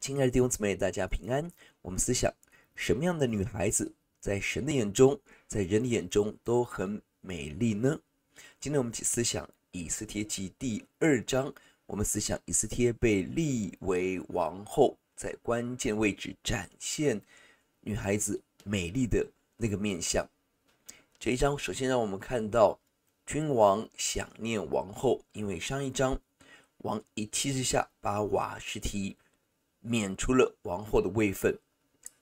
亲爱的弟兄姊妹，大家平安。我们思想什么样的女孩子在神的眼中，在人的眼中都很美丽呢？今天我们去思想以斯帖记第二章。我们思想以斯帖被立为王后，在关键位置展现女孩子美丽的那个面相。这一章首先让我们看到君王想念王后，因为上一章王一气之下把瓦石提。免除了王后的位分，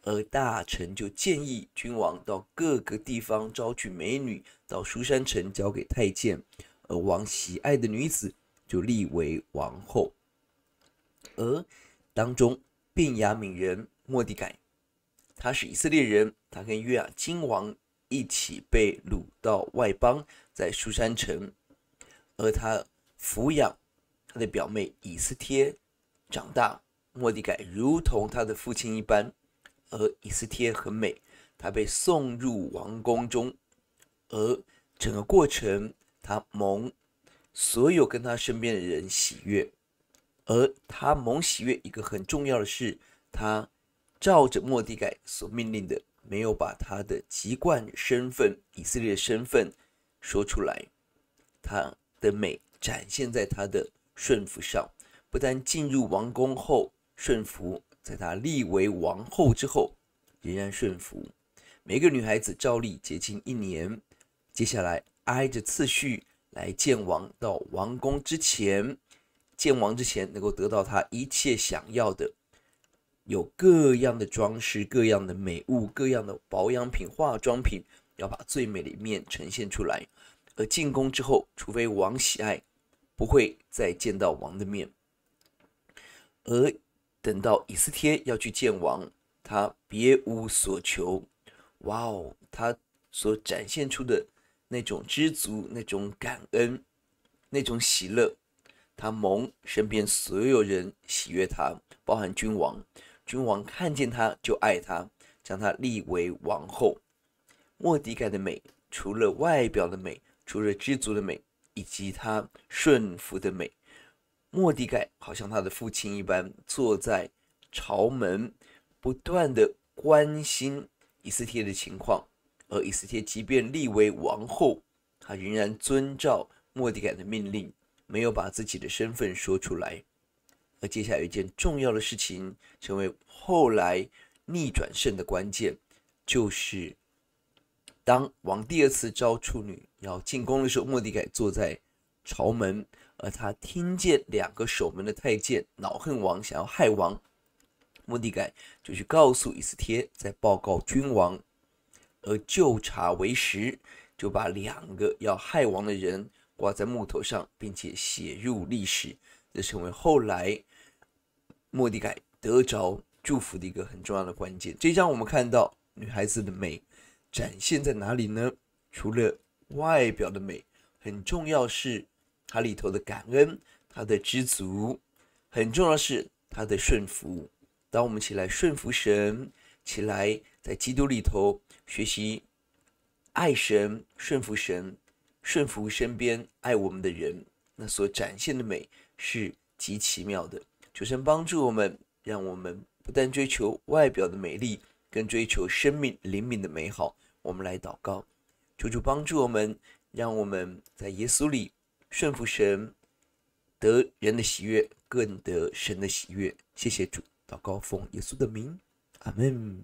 而大臣就建议君王到各个地方招娶美女，到苏山城交给太监，而王喜爱的女子就立为王后。而当中，便雅悯人莫迪改，他是以色列人，他跟约亚金王一起被掳到外邦，在苏山城，而他抚养他的表妹以斯帖长大。莫迪盖如同他的父亲一般，而以斯帖很美，他被送入王宫中，而整个过程，他蒙所有跟他身边的人喜悦，而他蒙喜悦。一个很重要的是，他照着莫迪盖所命令的，没有把他的籍贯、身份、以色列的身份说出来，他的美展现在他的顺服上。不但进入王宫后。顺服，在她立为王后之后，仍然顺服。每个女孩子照例接近一年，接下来挨着次序来见王。到王宫之前，见王之前能够得到她一切想要的，有各样的装饰、各样的美物、各样的保养品、化妆品，要把最美的一面呈现出来。而进宫之后，除非王喜爱，不会再见到王的面。而等到以斯帖要去见王，他别无所求。哇哦，他所展现出的那种知足、那种感恩、那种喜乐，他蒙身边所有人喜悦，他，包含君王，君王看见他就爱他，将他立为王后。莫迪凯的美，除了外表的美，除了知足的美，以及他顺服的美。莫迪盖好像他的父亲一般，坐在朝门，不断的关心伊斯帖的情况。而伊斯帖即便立为王后，她仍然遵照莫迪盖的命令，没有把自己的身份说出来。而接下来一件重要的事情，成为后来逆转胜的关键，就是当王第二次招处女要进宫的时候，莫迪盖坐在。朝门，而他听见两个守门的太监恼恨王，想要害王，莫迪改就去告诉伊斯帖，再报告君王，而就查为实，就把两个要害王的人挂在木头上，并且写入历史，这成为后来莫迪改得着祝福的一个很重要的关键。这一章我们看到女孩子的美展现在哪里呢？除了外表的美，很重要是。它里头的感恩，它的知足，很重要的是它的顺服。当我们起来顺服神，起来在基督里头学习爱神、顺服神、顺服身边爱我们的人，那所展现的美是极其妙的。求神帮助我们，让我们不但追求外表的美丽，更追求生命灵敏的美好。我们来祷告，求主帮助我们，让我们在耶稣里。顺服神，得人的喜悦，更得神的喜悦。谢谢主，祷告奉耶稣的名，阿门。